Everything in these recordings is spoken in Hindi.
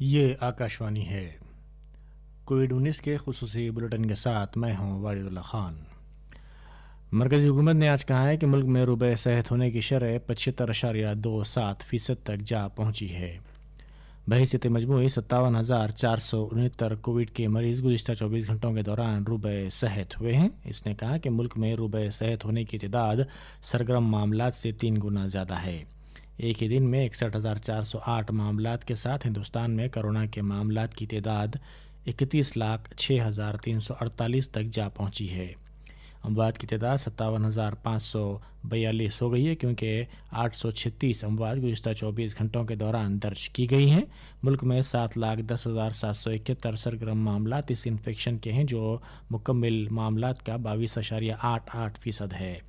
ये आकाशवाणी है कोविड उन्नीस के खसूस बुलेटिन के साथ मैं हूँ वाहिदुल्ला ख़ान मरकज़ी हुकूमत ने आज कहा है कि मुल्क में रुबे सेहत होने की शरह पचहत्तर अशारिया दो सात फ़ीसद तक जा पहुँची है बहसीत मजमू सत्तावन हज़ार चार सौ उनहत्तर कोविड के मरीज़ गुजशत चौबीस घंटों के दौरान रुबे सेहत हुए हैं इसने कहा कि मुल्क में रुबे सेहत होने की तदाद सरगर्म मामला से तीन गुना ज़्यादा है एक ही दिन में इकसठ हज़ार चार सौ आठ मामला के साथ हिंदुस्तान में कोरोना के मामला की तादाद इकतीस लाख छः हज़ार तीन सौ अड़तालीस तक जा पहुंची है अमवाद की तादाद सत्तावन हज़ार पाँच सौ बयालीस हो गई है क्योंकि आठ सौ छत्तीस अमवाद गुजशत चौबीस घंटों के दौरान दर्ज की गई हैं मुल्क में सात लाख दस हज़ार सात सौ इकहत्तर सरगर्म मामला इस इन्फेक्शन के हैं जो मुकम्मल मामला का बाईस अशारिया आठ आठ फ़ीसद है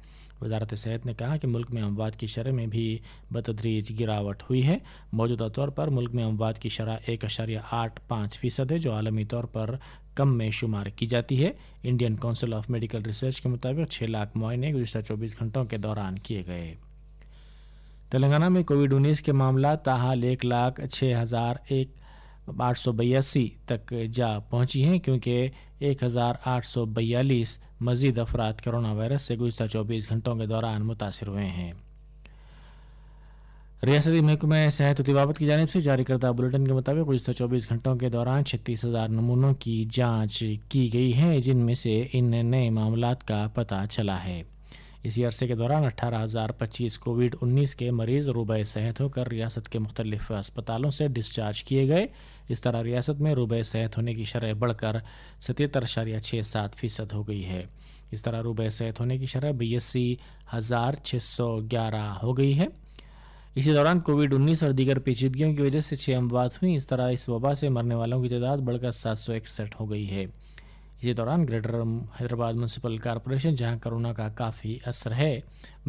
वजारत सेहत ने कहा कि मुल्क में अमवात की शरह में भी बतदरीज गिरावट हुई है मौजूदा तौर पर मुल्क में अमवात की शरह एक अशारिया आठ पाँच फ़ीसद है जो आलमी तौर पर कम में शुमार की जाती है Indian Council of Medical Research के मुताबिक छः लाख मुआइने गुजशत चौबीस घंटों के दौरान किए गए तेलंगाना में कोविड उन्नीस के मामला ताहाल एक लाख छः हज़ार एक आठ सौ बयासी तक जा पहुंची हैं क्योंकि एक हज़ार आठ सौ बयालीस मजीद अफराद करोना वायरस से गुजर चौबीस घंटों के दौरान मुतासर हुए हैं रियासती महकमे सेहत तिबावत की जानब से जारी करदा बुलेटिन के मुताबिक गुजर चौबीस घंटों के दौरान छत्तीस हज़ार नमूनों की जाँच की गई है जिनमें से इन नए मामला का पता चला है इसी अरसे के दौरान अठारह हज़ार पच्चीस कोविड उन्नीस के मरीज रुबे सेहत होकर रियासत के मुख्तलिफ अस्पतालों से डिस्चार्ज किए गए इस तरह रियासत में रुबे सेहत होने की शरह बढ़कर सतहत्तर अशारिया छः सात फ़ीसद हो गई है इस तरह रुबे सेहत होने की शरह बी एस सी हज़ार छः सौ ग्यारह हो गई है इसी दौरान कोविड उन्नीस और दीगर पेचीदगियों की वजह से छः अमवात हुई इस तरह इस वबा से मरने वालों की तादाद बढ़कर सात सौ इकसठ हो गई है इसी दौरान ग्रेटर हैदराबाद म्यूनसिपल कॉरपोरेशन जहां कोरोना का काफ़ी असर है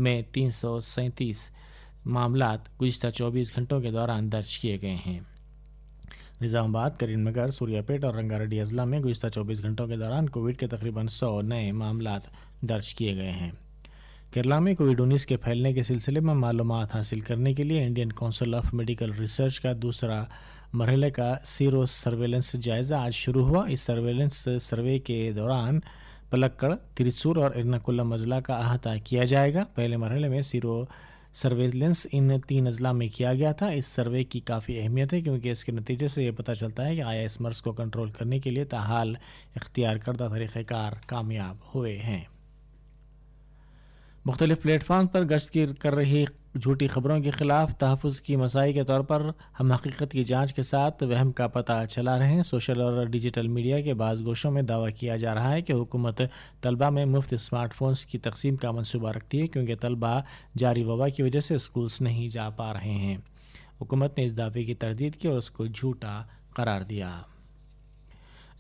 में तीन सौ सैंतीस मामला गुजत चौबीस घंटों के दौरान दर्ज किए गए हैं निज़ामाबाद करीमनगर सूर्यापेट और रंगारेड्डी अजला में गुजतर 24 घंटों के दौरान कोविड के तकरीबन 100 नए मामला दर्ज किए गए हैं केरला में कोविड उन्नीस के फैलने के सिलसिले में मालूम हासिल करने के लिए Indian Council of Medical Research का दूसरा मरहले का सीरो सर्वेलेंस जायजा आज शुरू हुआ इस सर्वेलेंस सर्वे के दौरान पलक्कड़ त्रिसूर और एर्नाकुलम अजला का अहाता किया जाएगा पहले मरहले में सीरो सर्वेलेंस इन तीन अजला में किया गया था इस सर्वे की काफ़ी अहमियत है क्योंकि इसके नतीजे से ये पता चलता है कि आया इस मर्ज़ को कंट्रोल करने के लिए ताहाल इख्तियार करदा तरीक़ेकार कामयाब हुए हैं मुख्तलिफ प्लेटफॉर्म पर गश्त की कर रही झूठी खबरों के खिलाफ तहफ़ की मसाई के तौर पर हम हकीकत की जाँच के साथ वहम का पता चला रहे हैं सोशल और डिजिटल मीडिया के बाद गोशों में दावा किया जा रहा है कि हुकूमत तलबा में मुफ्त स्मार्टफोन्स की तकसीम का मनसूबा रखती है क्योंकि तलबा जारी वबा की वजह से स्कूल्स नहीं जा पा रहे हैं हुकूमत ने इस दावे की तरदीद की और उसको झूठा करार दिया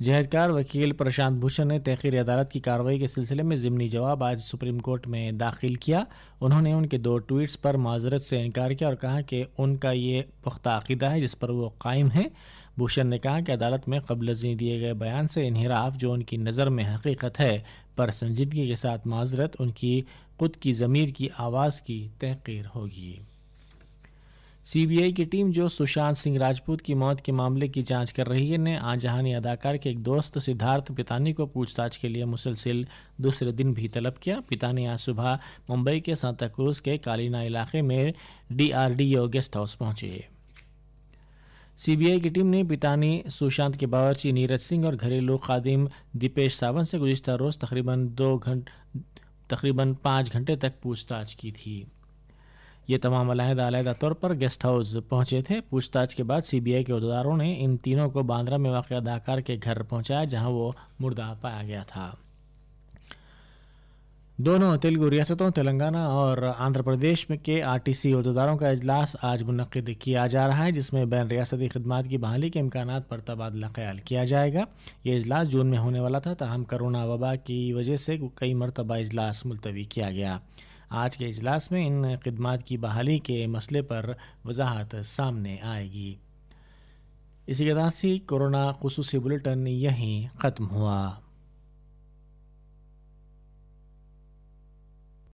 जहदकार वकील प्रशांत भूषण ने तहकीर अदालत की कार्रवाई के सिलसिले में ज़िमनी जवाब आज सुप्रीम कोर्ट में दाखिल किया उन्होंने उनके दो ट्वीट्स पर माजरत से इनकार किया और कहा कि उनका ये पुख्ता अकीदा है जिस पर वो कायम हैं भूषण ने कहा कि अदालत में कबल जी दिए गए बयान से इनहराफ जो उनकी नज़र में हकीकत है पर संजीदगी के साथ माजरत उनकी खुद की ज़मीर की आवाज़ की तहकीर होगी सीबीआई की टीम जो सुशांत सिंह राजपूत की मौत के मामले की जांच कर रही है ने आजहानी अदाकार के एक दोस्त सिद्धार्थ पितानी को पूछताछ के लिए मुसलसिल दूसरे दिन भी तलब किया पितानी आज सुबह मुंबई के सांताक्रूज के कालीना इलाके में डीआरडीओ गेस्ट हाउस पहुंचे सीबीआई की टीम ने पितानी सुशांत के बावर्ची नीरज सिंह और घरेलू खादिम दीपेश सावंत से गुजशत रोज तकरीबन दो घंट तकरीबन पाँच घंटे तक पूछताछ की थी ये तमाम अलहदा अलहदा तौर पर गेस्ट हाउस पहुंचे थे पूछताछ के बाद सीबीआई के उहदेदारों ने इन तीनों को बांद्रा में वाक़ अदाकार के घर पहुंचाया जहां वो मुर्दा पाया गया था दोनों तेलुगु रियासतों तेलंगाना और आंध्र प्रदेश में के आरटीसी अहदेदारों का अजलास आज मुनद किया जा रहा है जिसमें बैन रियासती खदमात की बहाली के इम्कान पर तबादला ख्याल किया जाएगा ये अजलास जून में होने वाला था तहम करोना वबा की वजह से कई मरतबा अजलास मुलतवी किया गया आज के इजलास में इन खदमात की बहाली के मसले पर वजाहत सामने आएगी इसी के साथ ही कोरोना खसूस बुलेटिन यहीं ख़त्म हुआ